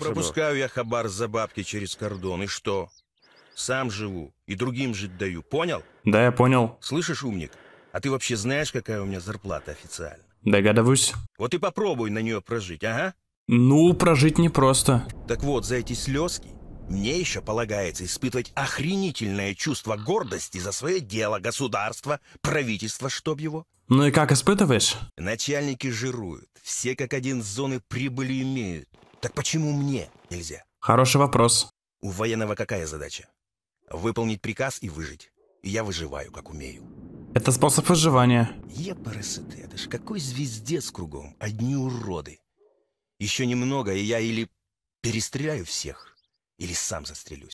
Пропускаю я хабар за бабки через кордон, и что? Сам живу и другим жить даю, понял? Да, я понял. Слышишь, умник, а ты вообще знаешь, какая у меня зарплата официально? Догадываюсь. Вот и попробуй на нее прожить, ага. Ну, прожить непросто. Так вот, за эти слезки мне еще полагается испытывать охренительное чувство гордости за свое дело, государство, правительство, чтоб его. Ну и как испытываешь? Начальники жируют. Все как один с зоны прибыли имеют. Так почему мне нельзя? Хороший вопрос. У военного какая задача? Выполнить приказ и выжить. И я выживаю, как умею. Это способ выживания. Епарасеты, это ж какой звездец кругом. Одни уроды. Еще немного, и я или перестреляю всех, или сам застрелюсь.